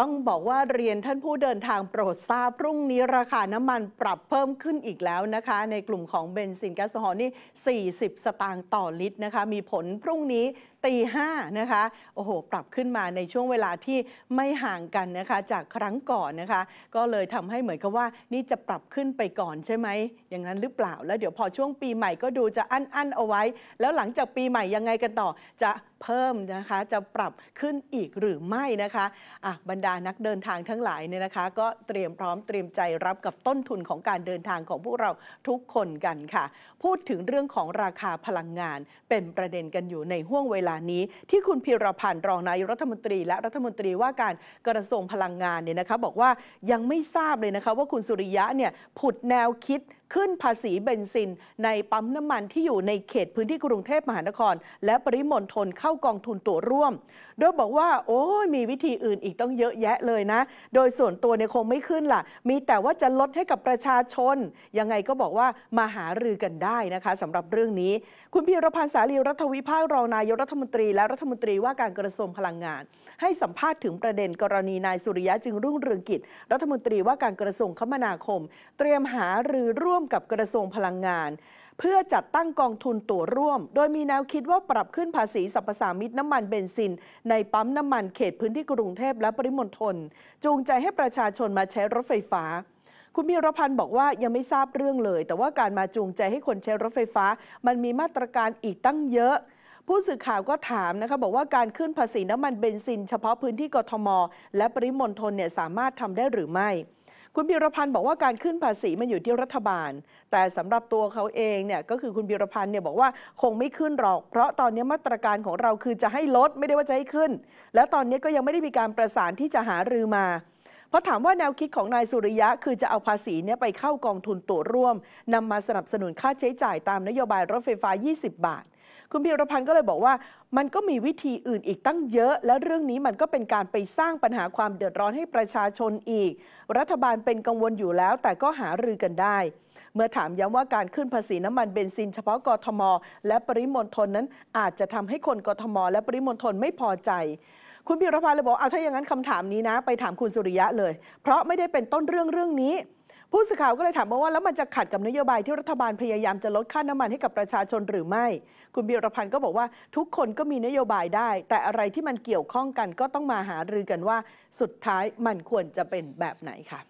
ต้องบอกว่าเรียนท่านผู้เดินทางโปรดทราบพรุ่งนี้ ราคาน้ำมันปรับเพิ่มขึ้นอีกแล้วนะคะ ในกลุ่มของเบนซินแก๊สฮอลนี่ 40 สตางค์ต่อลิตรนะคะ มีผลพรุ่งนี้ตีห้านะคะ โอ้โห ปรับขึ้นมาในช่วงเวลาที่ไม่ห่างกันนะคะ จากครั้งก่อนนะคะ ก็เลยทำให้เหมือนกับว่านี่จะปรับขึ้นไปก่อนใช่ไหม อย่างนั้นหรือเปล่า แล้วเดี๋ยวพอช่วงปีใหม่ก็ดูจะอั้นๆเอาไว้ แล้วหลังจากปีใหม่ยังไงกันต่อ จะเพิ่มนะคะจะปรับขึ้นอีกหรือไม่นะคะะบรรดานักเดินทางทั้งหลายเนี่ยนะคะ ก็เตรียมพร้อมเตรียมใจรับกับต้นทุนของการเดินทางของพวกเราทุกคนกันค่ะ พูดถึงเรื่องของราคาพลังงาน เป็นประเด็นกันอยู่ในห่วงเวลานี้ ที่คุณพิรพันธ์รองนายรัฐมนตรี และรัฐมนตรีว่าการกระทรวงพลังงานเนี่ยนะคะ บอกว่ายังไม่ทราบเลยนะคะ ว่าคุณสุริยะเนี่ยผุดแนวคิดขึ้นภาษีเบนซิน ในปั๊มน้ำมันที่อยู่ในเขตพื้นที่กรุงเทพมหานคร และปริมณฑลเข้ากองทุนตัวร่วม โดยบอกว่าโอ้ยมีวิธีอื่นอีกต้องเยอะแยะเลยนะ โดยส่วนตัวเนี่ยคงไม่ขึ้นล่ะ มีแต่ว่าจะลดให้กับประชาชน ยังไงก็บอกว่ามาหารือกันได้นะคะสำหรับเรื่องนี้ คุณพีรพันธ์สาลีรัฐวิภาครองนายกรัฐมนตรีและรัฐมนตรีว่าการกระทรวงพลังงาน ให้สัมภาษณ์ถึงประเด็นกรณีนายสุริยะจึงรุ่งเรืองกิจ รัฐมนตรีว่าการกระทรวงคมนาคม เตรียมหารือร่วม่วมกับกระทรวงพลังงาน เพื่อจัดตั้งกองทุนตัวร่วม โดยมีแนวคิดว่าปรับขึ้นภาษีสรรพสามิตน้ำมันเบนซินในปั๊มน้ำมันเขตพื้นที่กรุงเทพและปริมณฑลจูงใจให้ประชาชนมาใช้รถไฟฟ้า คุณมีรพันธ์บอกว่ายังไม่ทราบเรื่องเลย แต่ว่าการมาจูงใจให้คนใช้รถไฟฟ้า มันมีมาตรการอีกตั้งเยอะ ผู้สื่อข่าวก็ถามนะคะบอกว่าการขึ้นภาษีน้ำมันเบนซินเฉพาะพื้นที่กทม และปริมณฑลเนี่ยสามารถทำได้หรือไม่คุณบิรพันธ์บอกว่าการขึ้นภาษีมันอยู่ที่รัฐบาล แต่สำหรับตัวเขาเองเนี่ยก็คือคุณบิรพันธ์เนี่ยบอกว่าคงไม่ขึ้นหรอก เพราะตอนนี้มาตรการของเราคือจะให้ลดไม่ได้ว่าจะให้ขึ้น แล้วตอนนี้ก็ยังไม่ได้มีการประสานที่จะหารือมา เพราะถามว่าแนวคิดของนายสุริยะ คือจะเอาภาษีเนี่ยไปเข้ากองทุนตัวร่วมนำมาสนับสนุนค่าใช้จ่ายตามนโยบายรถไฟฟ้า 20 บาทคุณพีรพันธ์ก็เลยบอกว่า มันก็มีวิธีอื่นอีกตั้งเยอะ และเรื่องนี้มันก็เป็นการไปสร้างปัญหาความเดือดร้อนให้ประชาชนอีก รัฐบาลเป็นกังวลอยู่แล้วแต่ก็หารือกันได้ เมื่อถามย้ำว่าการขึ้นภาษีน้ำมันเบนซินเฉพาะกทม และปริมณฑลนั้นอาจจะทำให้คนกทม และปริมณฑลไม่พอใจ คุณพิรพันธ์เลยบอกเอาถ้าอย่างนั้นคำถามนี้นะไปถามคุณสุริยะเลย เพราะไม่ได้เป็นต้นเรื่องเรื่องนี้ผู้สื่อข่าวก็เลยถามว่า แล้วมันจะขัดกับนโยบายที่รัฐบาลพยายามจะลดค่าน้ำมันให้กับประชาชนหรือไม่ คุณบิรพันธ์ก็บอกว่า ทุกคนก็มีนโยบายได้ แต่อะไรที่มันเกี่ยวข้องกันก็ต้องมาหารือกันว่าสุดท้ายมันควรจะเป็นแบบไหนค่ะ